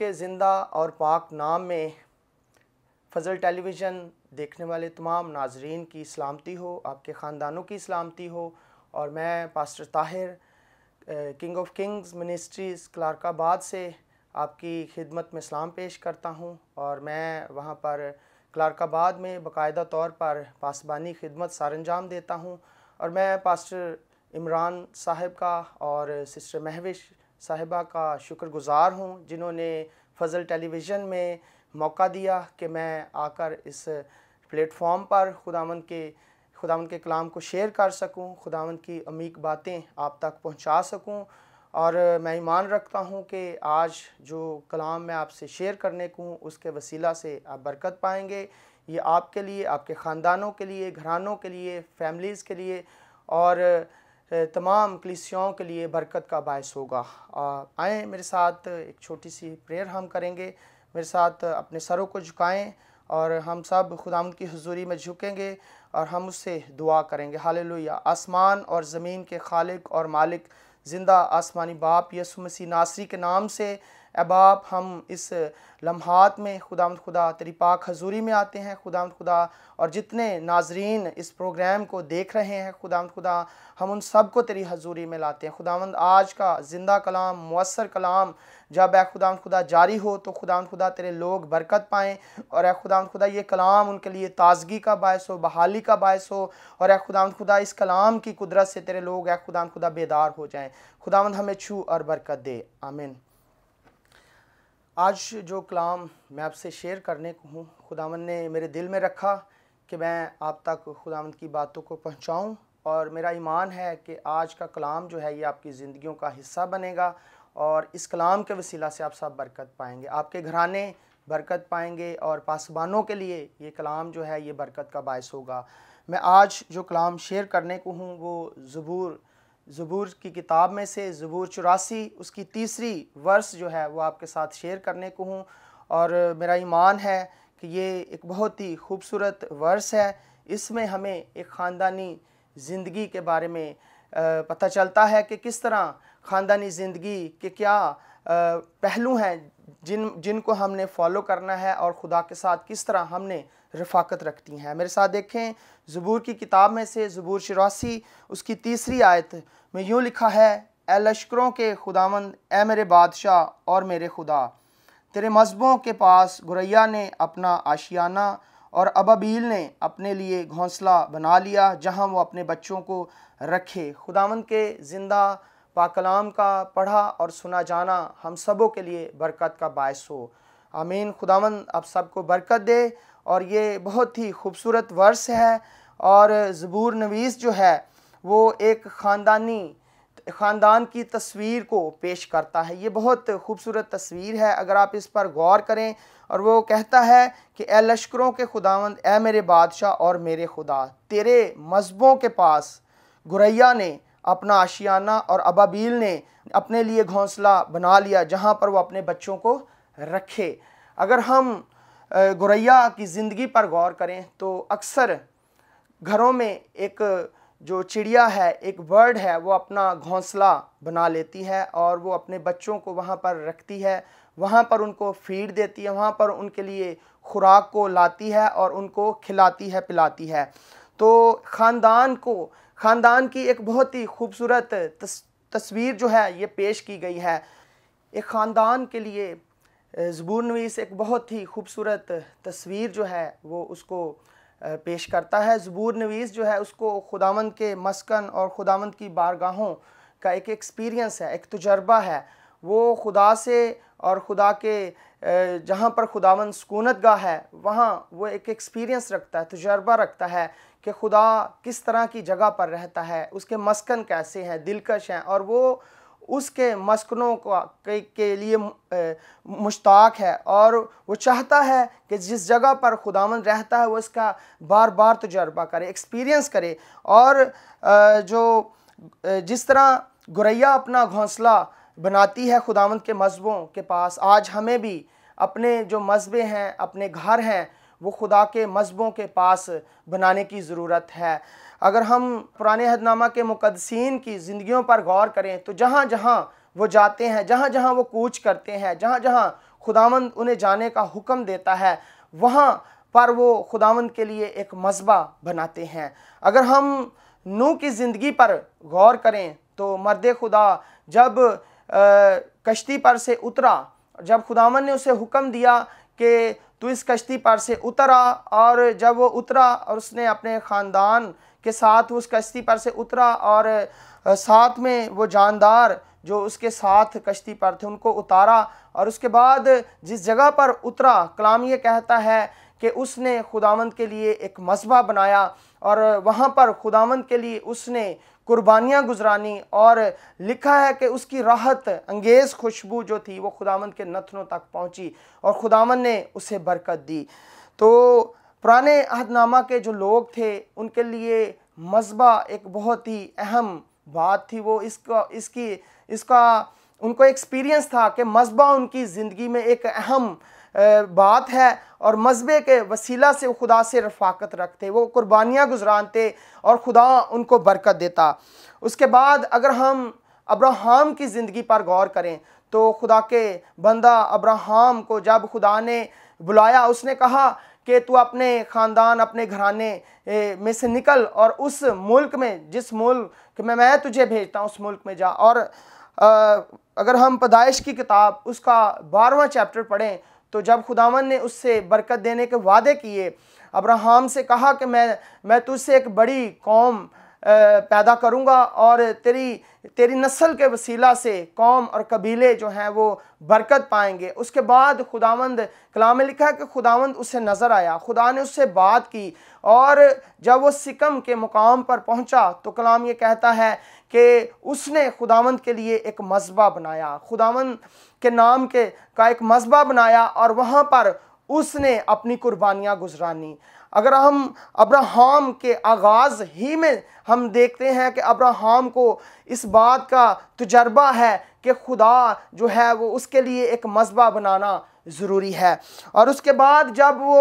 के ज़िंदा और पाक नाम में फजल टेलीविज़न देखने वाले तमाम नाजरीन की सलामती हो आपके ख़ानदानों की सलामती हो और मैं pastor Tahir king of kings ministries Clarkabad से आपकी खिदमत में सलाम पेश करता हूँ और मैं वहाँ पर क्लारकाबाद में बाकायदा तौर पर पासबानी खिदमत सारंजाम देता हूँ और मैं पास्टर इमरान साहब का और सिस्टर महविश साहिबा का शुक्रगुज़ार हूँ जिन्होंने फजल टेलीविज़न में मौका दिया कि मैं आकर इस प्लेटफॉर्म पर खुदावन के खुदावन के कलाम को शेयर कर सकूं, खुदावन की अमीक बातें आप तक पहुंचा सकूं और मैं ईमान रखता हूं कि आज जो कलाम मैं आपसे शेयर करने को हूँ उसके वसीला से आप बरकत पाएंगे ये आपके लिए आपके ख़ानदानों के लिए घरानों के लिए फैमिलीज़ के लिए और तमाम कलिसियाओं के लिए बरकत का बायस होगा आएँ मेरे साथ एक छोटी सी प्रेयर हम करेंगे मेरे साथ अपने सरों को झुकाएँ और हम सब खुदा की हजूरी में झुकेंगे और हम उससे दुआ करेंगे हाल आसमान और ज़मीन के खालिक और मालिक ज़िंदा आसमानी बाप यसु मसीह नासरी के नाम से अहबाब हम इस लम्हात में खुदा खुदा तेरी पाक हजूरी में आते हैं खुदा खुदा और जितने नाजरीन इस प्रोग्राम को देख रहे हैं खुदा खुदा हम उन सब को तेरी हजूरी में लाते हैं खुदावंद आज का ज़िंदा कलाम मवसर कलाम जब ए खुदा खुदा जारी हो तो खुदा खुदा तेरे लोग बरकत पाएँ और ए खुदा खुदा ये कलाम उनके लिए ताजगी का बायस हो बहाली का बायस हो और ए खुदा खुदा इस कलाम की कुदरत से तेरे लोग ए खुदा खुदा बेदार हो जाएँ खुदावंद हमें छू और बरकत दे आमिन आज जो कलाम मैं आपसे शेयर करने को हूँ खुदावन ने मेरे दिल में रखा कि मैं आप तक खुदावंद की बातों को पहुँचाऊँ और मेरा ईमान है कि आज का कलाम जो है ये आपकी ज़िंदगियों का हिस्सा बनेगा और इस कलाम के वसीला से आप सब बरकत पाएंगे आपके घराने बरकत पाएंगे और पासबानों के लिए ये कलाम जो है ये बरकत का बायस होगा मैं आज जो कलाम शेयर करने को हूँ वो ज़बूर ज़बूर की किताब में से ज़बूर चौरासी उसकी तीसरी वर्स जो है वो आपके साथ शेयर करने को हूँ और मेरा ईमान है कि ये एक बहुत ही खूबसूरत वर्स है इसमें हमें एक ख़ानदानी ज़िंदगी के बारे में पता चलता है कि किस तरह ख़ानदानी ज़िंदगी के क्या पहलू हैं जिन जिनको हमने फॉलो करना है और ख़ुदा के साथ किस तरह हमने रफाकत रखती हैं मेरे साथ देखें ज़बूर की किताब में से ज़बूर शरासी उसकी तीसरी आयत में यूँ लिखा है ए लश्करों के खुदावन ए मेरे बादशाह और मेरे खुदा तेरे मजहबों के पास गुरैया ने अपना आशियाना और अबाबील ने अपने लिए घोंसला बना लिया जहां वो अपने बच्चों को रखे खुदावंद के ज़िंदा पाकलाम का पढ़ा और सुना जाना हम सबों के लिए बरकत का बायस हो आमीन खुदावन आप सबको बरकत दे और ये बहुत ही खूबसूरत वर्स है और ज़बूर नवीस जो है वो एक ख़ानदानी ख़ानदान की तस्वीर को पेश करता है ये बहुत खूबसूरत तस्वीर है अगर आप इस पर गौर करें और वो कहता है कि ए लश्करों के खुदावंद ए मेरे बादशाह और मेरे खुदा तेरे मजहबों के पास गुरैया ने अपना आशियाना और अबाबील ने अपने लिए घोंसला बना लिया जहाँ पर वो अपने बच्चों को रखे अगर हम गुरैया की ज़िंदगी पर गौर करें तो अक्सर घरों में एक जो चिड़िया है एक बर्ड है वो अपना घोंसला बना लेती है और वो अपने बच्चों को वहाँ पर रखती है वहाँ पर उनको फीड देती है वहाँ पर उनके लिए खुराक को लाती है और उनको खिलाती है पिलाती है तो ख़ानदान को ख़ानदान की एक बहुत ही खूबसूरत तस, तस्वीर जो है ये पेश की गई है एक ख़ानदान के लिए ज़बूरनवीस एक बहुत ही खूबसूरत तस्वीर जो है वो उसको पेश करता है ज़बूर नवीस जो है उसको खुदावंद के मस्कन और खुदावंद की बारगाहों का एक एक्सपीरियंस है एक तजर्बा है वो खुदा से और खुदा के जहाँ पर खुदावन सकूनत गाह है वहाँ वो एक एक्सपीरियंस रखता है तजर्बा रखता है कि खुदा किस तरह की जगह पर रहता है उसके मस्कन कैसे हैं दिलकश हैं और वो उसके मस्कनों का के, के लिए मुश्ताक है और वो चाहता है कि जिस जगह पर खुदावन रहता है वो इसका बार बार तजर्बा करे एक्सपीरियंस करे और जो जिस तरह गुरैया अपना घोंसला बनाती है खुदावन के मजहबों के पास आज हमें भी अपने जो मजहबे हैं अपने घर हैं वो खुदा के मजहबों के पास बनाने की ज़रूरत है अगर हम पुराने हदनामा के मुकदसिन की ज़िंदगियों पर गौर करें तो जहाँ जहाँ वो जाते हैं जहाँ जहाँ वो कूच करते हैं जहाँ जहाँ खुदावंद उन्हें जाने का हुक्म देता है वहाँ पर वो खुदावंद के लिए एक मजबा बनाते हैं अगर हम नू की ज़िंदगी पर गौर करें तो मर्द खुदा जब आ, कश्ती पर से उतरा जब खुदावन ने उसे हुक्म दिया कि तू इस कश्ती पर से उतरा और जब वो उतरा और उसने अपने ख़ानदान के साथ उस कश्ती पर से उतरा और साथ में वो जानदार जो उसके साथ कश्ती पर थे उनको उतारा और उसके बाद जिस जगह पर उतरा कलाम ये कहता है कि उसने खुदावंद के लिए एक मसबा बनाया और वहाँ पर खुदावंद के लिए उसने कुर्बानियाँ गुजरानी और लिखा है कि उसकी राहत अंगेज़ खुशबू जो थी वो खुदावंद के नथनों तक पहुँची और खुदावंद ने उसे बरकत दी तो पुराने अहदनामा के जो लोग थे उनके लिए मजबा एक बहुत ही अहम बात थी वो इसको इसकी इसका उनको एक्सपीरियंस था कि मजबा उनकी ज़िंदगी में एक अहम बात है और मजबे के वसीला से वो खुदा से रफाकत रखते वो कुर्बानियाँ गुजरानते और खुदा उनको बरकत देता उसके बाद अगर हम अब्राहम की ज़िंदगी पर गौर करें तो खुदा के बंदा अब्राहम को जब खुदा ने बुलाया उसने कहा कि तू अपने ख़ानदान अपने घराने में से निकल और उस मुल्क में जिस मुल्क में मैं तुझे भेजता हूँ उस मुल्क में जा और अगर हम पदाइश की किताब उसका बारहवा चैप्टर पढ़ें तो जब खुदावन ने उससे बरकत देने के वादे किए अब्राहम से कहा कि मैं मैं तुझसे एक बड़ी कौम पैदा करूँगा और तेरी तेरी नस्ल के वसीला से कौम और कबीले जो हैं वो बरकत पाएंगे उसके बाद खुदावंद कलाम में लिखा है कि खुदावंद उससे नज़र आया खुदा ने उससे बात की और जब वो सिकम के मुकाम पर पहुँचा तो कलाम ये कहता है कि उसने खुदावंद के लिए एक मजबा बनाया खुदावंद के नाम के का एक मजबा बनाया और वहाँ पर उसने अपनी कुर्बानियाँ गुजरानी अगर हम अब्राहम के आगाज़ ही में हम देखते हैं कि अब्राहम को इस बात का तजर्बा है कि खुदा जो है वो उसके लिए एक मजबा बनाना ज़रूरी है और उसके बाद जब वो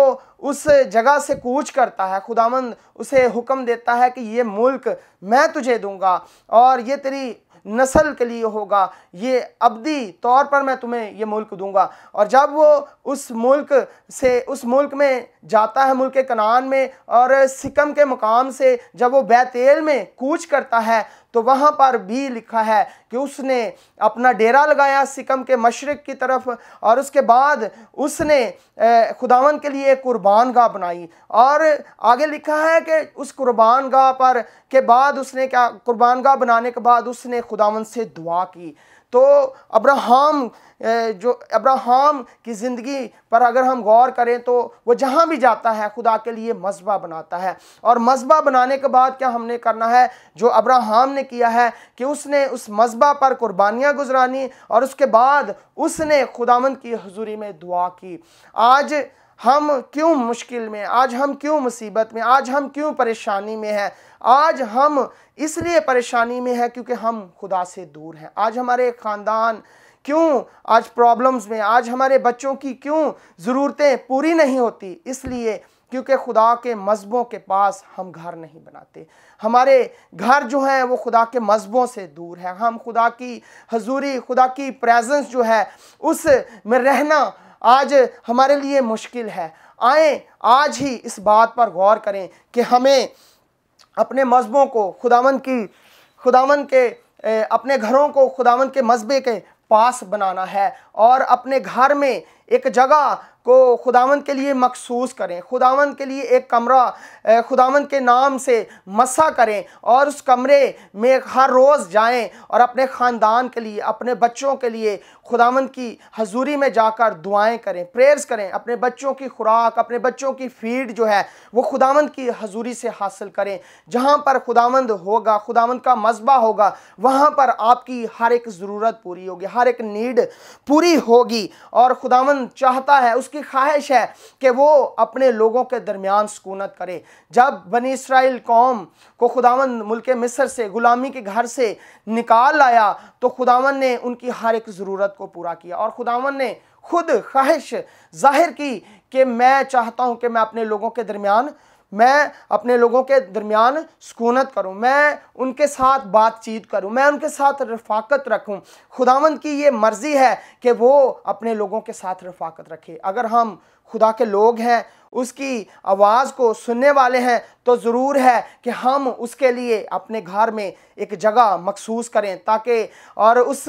उस जगह से कूच करता है खुदामंद उसे हुक्म देता है कि ये मुल्क मैं तुझे दूंगा और ये तेरी नस्ल के लिए होगा ये अबदी तौर पर मैं तुम्हें ये मुल्क दूंगा और जब वो उस मुल्क से उस मुल्क में जाता है मुल्क कनान में और सिकम के मुकाम से जब वो बैतेल में कूच करता है तो वहाँ पर भी लिखा है कि उसने अपना डेरा लगाया सिकम के मशरक़ की तरफ और उसके बाद उसने खुदावन के लिए कुर्बान गाह बनाई और आगे लिखा है कि उस कुर्बान गाह पर के बाद उसने क्या कुर्बान गाह बनाने के बाद उसने खुद खुदावन से दुआ की तो अब्राहम जो अब्राहम की ज़िंदगी पर अगर हम गौर करें तो वो जहाँ भी जाता है खुदा के लिए मस्बा बनाता है और मस्बा बनाने के बाद क्या हमने करना है जो अब्राहम ने किया है कि उसने उस मस्बा पर कुर्बानियाँ गुजरानी और उसके बाद उसने खुदावंद की हजूरी में दुआ की आज हम क्यों मुश्किल में आज हम क्यों मुसीबत में आज हम क्यों परेशानी में हैं आज हम इसलिए परेशानी में हैं क्योंकि हम खुदा से दूर हैं आज हमारे ख़ानदान क्यों आज प्रॉब्लम्स में आज हमारे बच्चों की क्यों ज़रूरतें पूरी नहीं होती इसलिए क्योंकि खुदा के मजहबों के पास हम घर नहीं बनाते हमारे घर जो हैं वो खुदा के मजहबों से दूर है हम खुदा की हजूरी खुदा की प्रेजेंस जो है उस में रहना आज हमारे लिए मुश्किल है आए आज ही इस बात पर गौर करें कि हमें अपने मजबों को खुदावन की खुदावन के अपने घरों को खुदावन के मजबे के पास बनाना है और अपने घर में एक जगह को खुदावंद के लिए मखसूस करें खुदावंद के लिए एक कमरा खुदावंद के नाम से मसा करें और उस कमरे में हर रोज़ जाएं और अपने ख़ानदान के लिए अपने बच्चों के लिए खुदावंद की हजूरी में जाकर दुआएं करें प्रेयर्स करें अपने बच्चों की खुराक अपने बच्चों की फीड जो है वो खुदावंद की हजूरी से हासिल करें जहाँ पर खुदावंद होगा खुदावंद का मजबा होगा वहाँ पर आपकी हर एक ज़रूरत पूरी होगी हर एक नीड पूरी होगी और खुदावंद चाहता है उसकी उसकी ख्वाहिश है कि वो अपने लोगों के दरमियान सुकूनत करे जब बनी इसराइल कौम को खुदावन मुल्क मिस्र से ग़ुलामी के घर से निकाल लाया तो खुदावन ने उनकी हर एक ज़रूरत को पूरा किया और खुदावन ने खुद ख्वाहिश जाहिर की कि मैं चाहता हूँ कि मैं अपने लोगों के दरमियान मैं अपने लोगों के दरमियान सुकूनत करूँ मैं उनके साथ बातचीत करूँ मैं उनके साथ रफाकत रखूँ खुदावंद की ये मर्ज़ी है कि वो अपने लोगों के साथ रफाकत रखे अगर हम खुदा के लोग हैं उसकी आवाज़ को सुनने वाले हैं तो ज़रूर है कि हम उसके लिए अपने घर में एक जगह मखसूस करें ताकि और उस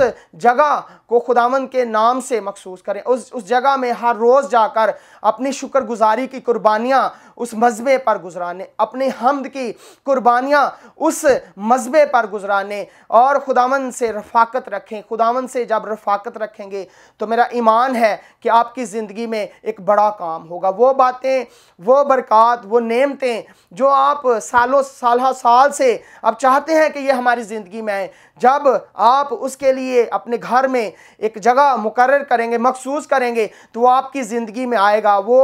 जगह को खुदावंद के नाम से मखसूस करें उस उस जगह में हर रोज़ जाकर अपनी शुक्रगुजारी की कुर्बानियाँ उस मजबे पर गुजराने अपने हमद की कुर्बानियाँ उस मजबे पर गुजराने और खुदावन से रफाकत रखें खुदावन से जब रफाकत रखेंगे तो मेरा ईमान है कि आपकी ज़िंदगी में एक बड़ा काम होगा वो बातें वो बरक़ात वो नेमतें जो आप सालों साल साल से आप चाहते हैं कि ये हमारी ज़िंदगी में आए जब आप उसके लिए अपने घर में एक जगह मुकर करेंगे मखसूस करेंगे तो वो आपकी ज़िंदगी में आएगा वो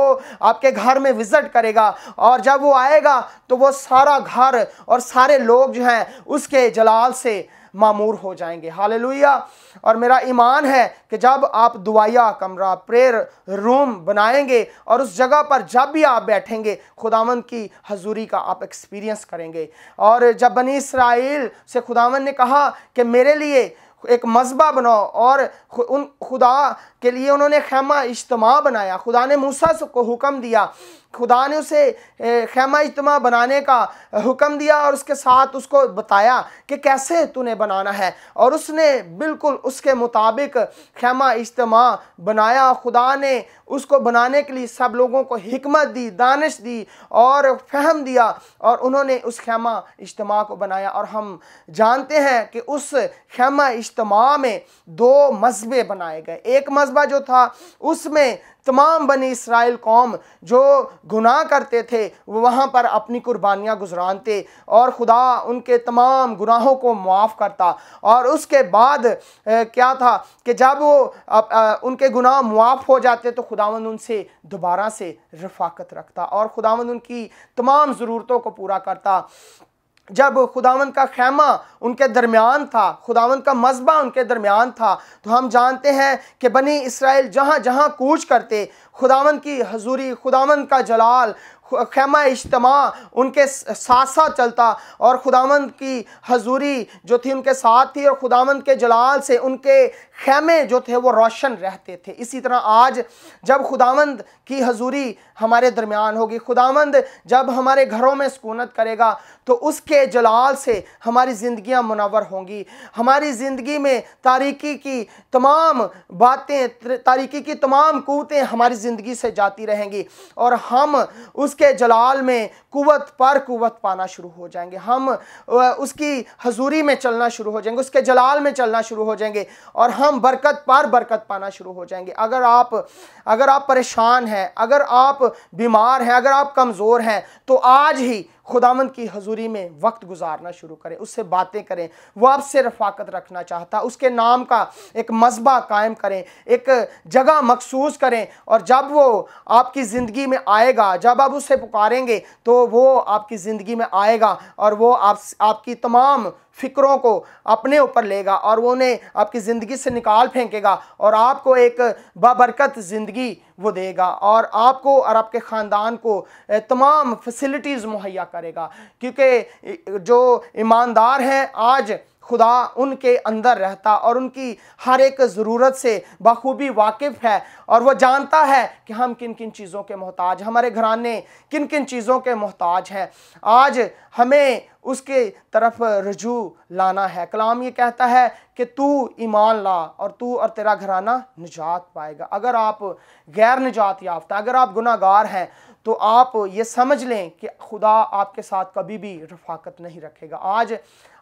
आपके घर में विज़िट करेगा आएगा और जब वो आएगा तो वो सारा घर और सारे लोग जो हैं उसके जलाल से मामूर हो जाएंगे हाल और मेरा ईमान है कि जब आप दुआया कमरा प्रेयर रूम बनाएंगे और उस जगह पर जब भी आप बैठेंगे खुदावन की हजूरी का आप एक्सपीरियंस करेंगे और जब बनी इसराइल से खुदावन ने कहा कि मेरे लिए एक मजबा बनाओ और उन खुदा के लिए उन्होंने खैमा इज्तम बनाया खुदा ने मूसा को हुक्म दिया खुदा ने उसे खेमा इजतम बनाने का हुक्म दिया और उसके साथ उसको बताया कि कैसे तूने बनाना है और उसने बिल्कुल उसके मुताबिक खेमा इजतम बनाया खुदा ने उसको बनाने के लिए सब लोगों को हमत दी दानश दी और फहम दिया और उन्होंने उस खेमा इजतम को बनाया और हम जानते हैं कि उस खेमा इजतम में दो मजबे बनाए गए एक मजबा जो था उसमें तमाम बनी इसराइल कौम जो गुनाह करते थे वो वहाँ पर अपनी कुर्बानियाँ गुजरानते और खुदा उनके तमाम गुनाहों को मुआफ़ करता और उसके बाद ए, क्या था कि जब वो अप, अ, उनके गुनाह मुआफ़ हो जाते तो खुदावन उनसे दोबारा से रफाकत रखता और खुदावन उनकी तमाम ज़रूरतों को पूरा करता जब खुदावन का खैमा उनके दरमियान था खुदावन का मजबा उनके दरमियान था तो हम जानते हैं कि बनी इसराइल जहाँ जहाँ कूच करते खुदावन की हजूरी खुदावन का जलाल खेमा इज्तम उनके साथ साथ चलता और खुदावंद की हजूरी जो थी उनके साथ थी और खुदावंद के जलाल से उनके खेमे जो थे वो रोशन रहते थे इसी तरह आज जब खुदावंद की हजूरी हमारे दरमियान होगी खुदावंद जब हमारे घरों में सुकूनत करेगा तो उसके जलाल से हमारी ज़िंदियाँ मुनवर होंगी हमारी ज़िंदगी में तारीकी की तमाम बातें तारीकी की तमाम कूतें हमारी ज़िंदगी से जाती रहेंगी और हम उस उसके जलाल में कुवत पर कुवत पाना शुरू हो जाएंगे हम उसकी हजूरी में चलना शुरू हो जाएंगे उसके जलाल में चलना शुरू हो जाएंगे और हम बरकत पर बरकत पाना शुरू हो जाएंगे अगर आप अगर आप परेशान हैं अगर आप बीमार हैं अगर आप कमज़ोर हैं तो आज ही खुदावंद की हजूरी में वक्त गुजारना शुरू करें उससे बातें करें वह आपसे रफाकत रखना चाहता उसके नाम का एक मजबा कायम करें एक जगह मखसूस करें और जब वो आपकी ज़िंदगी में आएगा जब आप उससे पुकारेंगे तो वो आपकी ज़िंदगी में आएगा और वो आप आपकी तमाम फ़िक्रों को अपने ऊपर लेगा और वो उन्हें आपकी ज़िंदगी से निकाल फेंकेगा और आपको एक बाबरकत ज़िंदगी वो देगा और आपको और आपके ख़ानदान को तमाम फैसिलिटीज़ मुहैया करेगा क्योंकि जो ईमानदार हैं आज खुदा उनके अंदर रहता और उनकी हर एक ज़रूरत से बखूबी वाकिफ़ है और वह जानता है कि हम किन किन चीज़ों के मोहताज हमारे घराने किन किन चीज़ों के मोहताज हैं आज हमें उसके तरफ रजू लाना है कलाम ये कहता है कि तू ईमान ला और तू और तेरा घराना निजात पाएगा अगर आप गैर निजात याफ्ता अगर आप गुनागार हैं तो आप ये समझ लें कि खुदा आपके साथ कभी भी रफाकत नहीं रखेगा आज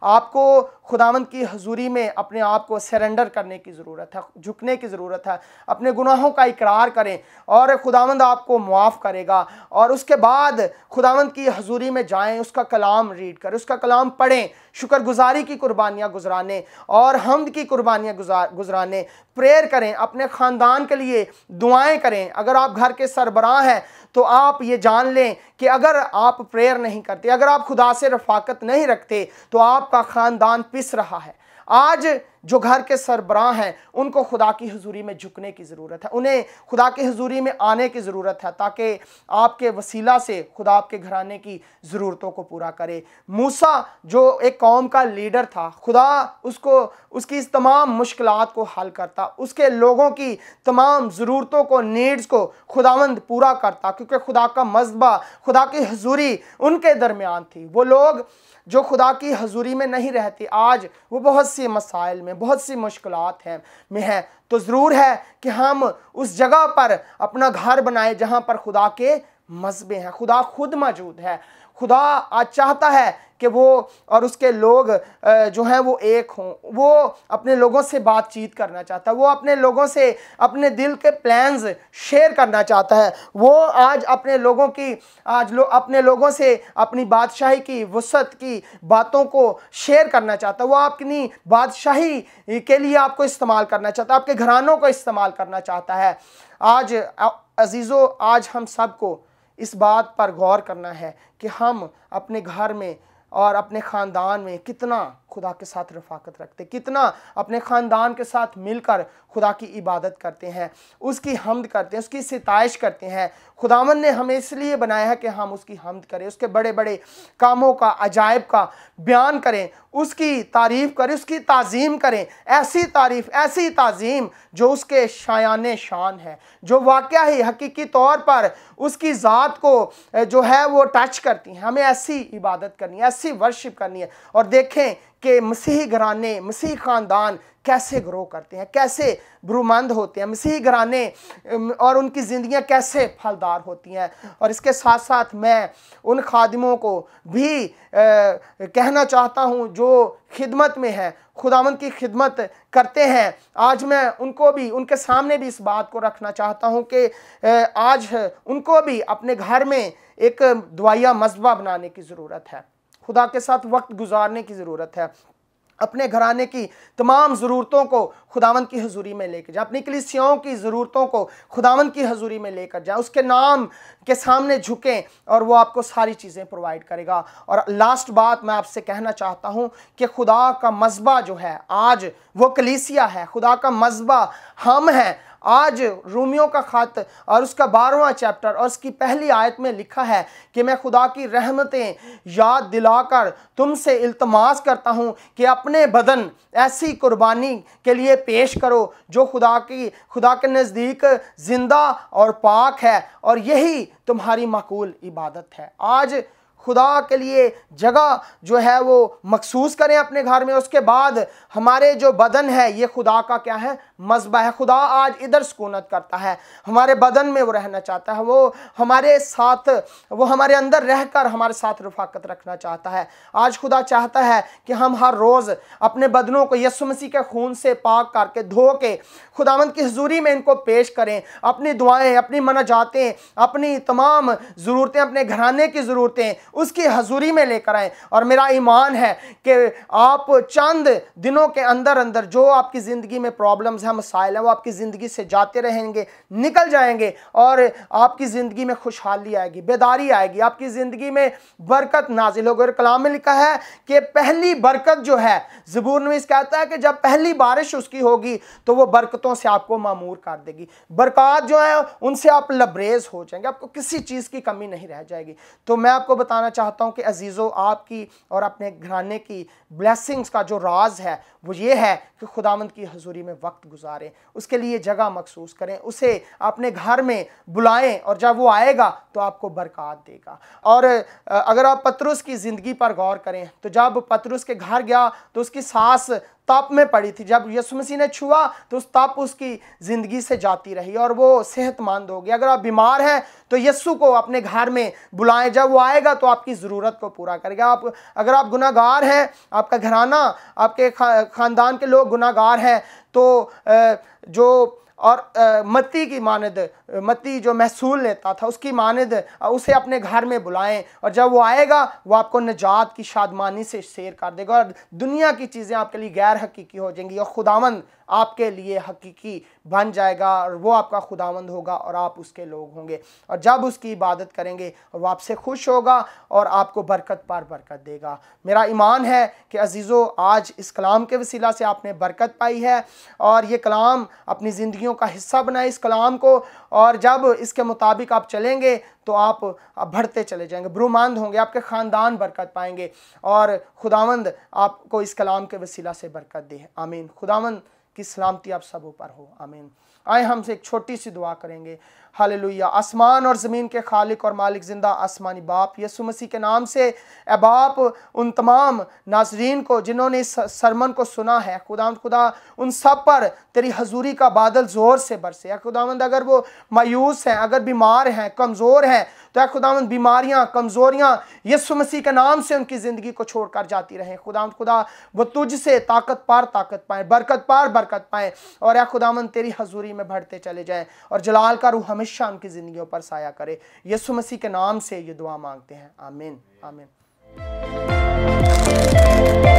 आपको खुदावंद की हजूरी में अपने आप को सरेंडर करने की ज़रूरत है झुकने की ज़रूरत है अपने गुनाहों का इकरार करें और खुदावंद आपको मुआफ़ करेगा और उसके बाद खुदावंद की हजूरी में जाएं उसका कलाम रीड करें उसका कलाम पढ़ें शुक्रगुजारी की कुर्बानियाँ गुजराने और हमद की कुर्बानियाँ गुजार गुजराने प्रेयर करें अपने ख़ानदान के लिए दुआएँ करें अगर आप घर के सरबराह हैं तो आप ये जान लें कि अगर आप प्रेयर नहीं करते अगर आप खुदा से रफाकत नहीं रखते तो आप आपका ख़ानदान पिस रहा है आज जो घर के सरबराह हैं उनको खुदा की हजूरी में झुकने की ज़रूरत है उन्हें खुदा की हजूरी में आने की ज़रूरत है ताकि आपके वसीला से खुदा आपके घराने की ज़रूरतों को पूरा करे मूसा जो एक कौम का लीडर था खुदा उसको उसकी इस तमाम मुश्किल को हल करता उसके लोगों की तमाम ज़रूरतों को नीड्स को खुदावंद पूरा करता क्योंकि खुदा का मजबा खुदा की हजूरी उनके दरमियान थी वो लोग जो खुदा की हजूरी में नहीं रहते आज वो बहुत सी मसाइल में हैं बहुत सी मुश्किल हैं में हैं तो ज़रूर है कि हम उस जगह पर अपना घर बनाए जहाँ पर खुदा के मजबे हैं खुदा खुद मौजूद है खुदा आज चाहता है कि वो और उसके लोग जो हैं वो एक हों वो अपने लोगों से बातचीत करना चाहता है वो अपने लोगों से अपने दिल के प्लान्स शेयर करना चाहता है वो आज अपने लोगों की आज लोग अपने लोगों से अपनी बादशाही की वसत की बातों को शेयर करना चाहता है वो अपनी बादशाही के लिए आपको इस्तेमाल करना चाहता है आपके घरानों को इस्तेमाल करना चाहता है आज अजीज़ों आज हम सबको इस बात पर गौर करना है कि हम अपने घर में और अपने ख़ानदान में कितना खुदा के साथ रफाकत रखते कितना अपने ख़ानदान के साथ मिलकर खुदा की इबादत करते हैं उसकी हमद करते हैं उसकी सितश करते हैं खुदावन ने हमें इसलिए बनाया है कि हम उसकी हमद करें उसके बड़े बड़े कामों का अजायब का बयान करें उसकी तारीफ़ करें उसकी तज़ीम करें ऐसी तारीफ़ ऐसी तज़ीम जो उसके शायान शान है जो वाक़ ही हकीकी तौर पर उसकी ज़ात को जो है वो टच करती हैं हमें ऐसी इबादत करनी है ऐसी वर्शिप करनी है और देखें कि मसीही घराने मसीह ख़ानदान कैसे ग्रो करते हैं कैसे ब्रूमंद होते हैं मसीह घराने और उनकी ज़िंदियाँ कैसे फलदार होती हैं और इसके साथ साथ मैं उन खादिमों को भी आ, कहना चाहता हूँ जो खिदमत में हैं खुदावंत की खिदमत करते हैं आज मैं उनको भी उनके सामने भी इस बात को रखना चाहता हूँ कि आज उनको भी अपने घर में एक दवाइया मजबा बनाने की ज़रूरत है खुदा के साथ वक्त गुजारने की ज़रूरत है अपने घराने की तमाम ज़रूरतों को खुदावन की हजूरी में लेकर जाए अपनी कलिसियाओं की ज़रूरतों को खुदावन की हजूरी में लेकर जाए उसके नाम के सामने झुकें और वो आपको सारी चीज़ें प्रोवाइड करेगा और लास्ट बात मैं आपसे कहना चाहता हूँ कि खुदा का मजबा जो है आज वो कलीसिया है खुदा का मजबा हम हैं आज रूमियों का ख़त और उसका बारहवा चैप्टर और उसकी पहली आयत में लिखा है कि मैं खुदा की रहमतें याद दिलाकर तुमसे इल्तमास करता हूँ कि अपने बदन ऐसी कुर्बानी के लिए पेश करो जो खुदा की खुदा के नज़दीक ज़िंदा और पाक है और यही तुम्हारी मकूल इबादत है आज खुदा के लिए जगह जो है वो मखसूस करें अपने घर में उसके बाद हमारे जो बदन है ये खुदा का क्या है मजबा है खुदा आज इधर सुकूनत करता है हमारे बदन में वो रहना चाहता है वो हमारे साथ वो हमारे अंदर रहकर हमारे साथ रफाकत रखना चाहता है आज खुदा चाहता है कि हम हर रोज़ अपने बदनों को यसु मसीह के खून से पाक करके धो के खुदावंद की हजूरी में इनको पेश करें अपनी दुआएं अपनी मनाजातें अपनी तमाम ज़रूरतें अपने घराने की ज़रूरतें उसकी हजूरी में लेकर आएँ और मेरा ईमान है कि आप चंद दिनों के अंदर अंदर जो आपकी ज़िंदगी में प्रॉब्लम्स हैं मसाइल हैं वो आपकी ज़िंदगी से जाते रहेंगे निकल जाएंगे और आपकी ज़िंदगी में खुशहाली आएगी बेदारी आएगी आपकी ज़िंदगी में बरकत नाजिल होगी और कलाम में लिखा है कि पहली बरकत जो है जबूर नवीस कहता है कि जब पहली बारिश उसकी होगी तो वो बरकतों से आपको मामूर कर देगी बरकत जो है उनसे आप लबरेज हो जाएंगे आपको किसी चीज़ की कमी नहीं रह जाएगी तो मैं आपको बताना बताना चाहता हूँ कि अजीज़ों आपकी और अपने घराने की ब्लैसिंग्स का जो राज है वो ये है कि खुदामंद की हजूरी में वक्त गुजारें उसके लिए जगह मखसूस करें उसे अपने घर में बुलाएं और जब वो आएगा तो आपको बरकत देगा और अगर आप पत्रुस की ज़िंदगी पर गौर करें तो जब पतरुस के घर गया तो उसकी सास ताप में पड़ी थी जब यसु मसीह ने छुआ तो उस ताप उसकी ज़िंदगी से जाती रही और वो सेहतमंद हो गया अगर आप बीमार हैं तो यस्सु को अपने घर में बुलाएं जब वो आएगा तो आपकी ज़रूरत को पूरा करेगा आप अगर आप गुनागार हैं आपका घराना आपके ख़ानदान के लोग गुनागार हैं तो जो और मत्ती की मानद मती जो महसूल लेता था उसकी मानद उसे अपने घर में बुलाएं और जब वो आएगा वो आपको निजात की शादमानी से शेयर कर देगा और दुनिया की चीज़ें आपके लिए गैर हकीकी हो जाएंगी और खुदावंद आपके लिए हकीकी बन जाएगा और वो आपका खुदावंद होगा और आप उसके लोग होंगे और जब उसकी इबादत करेंगे और वो आपसे खुश होगा और आपको बरकत पर बरकत देगा मेरा ईमान है कि अजीज़ो आज इस कलाम के वसीला से आपने बरकत पाई है और ये कलाम अपनी ज़िंदगियों का हिस्सा बनाए इस कलाम को और जब इसके मुताबिक आप चलेंगे तो आप बढ़ते चले जाएंगे ब्रह्मांड होंगे आपके ख़ानदान बरकत पाएंगे और खुदावंद आपको इस कलाम के वसीला से बरकत दे आमीन खुदावंद की सलामती आप सब ऊपर हो आमीन आए हमसे एक छोटी सी दुआ करेंगे हालेलुया आसमान और ज़मीन के खालिक और मालिक ज़िंदा आसमानी बाप यसु मसीह के नाम से अबाप उन तमाम नाजरीन को जिन्होंने इस सरमन को सुना है खुदाम खुदा उन सब पर तेरी हजूरी का बादल ज़ोर से बरसे या खुदामंद अगर वो मायूस हैं अगर बीमार हैं कमज़ोर हैं तो या खुदावंद बीमारियाँ कमज़ोरियाँ यसु मसीह के नाम से उनकी ज़िंदगी को छोड़ कर जाती रहें खुदाम खुदा वो तुझसे ताकत पार ताकत पाएँ बरकत पार बरकत पाएँ और या खुदामंद तेरी हजूरी में बढ़ते चले जाएँ और जलाल का रूह हमें हमेशा उनकी ज़िंदगियों पर साया करे यसु मसीह के नाम से ये दुआ मांगते हैं आमीन आमीन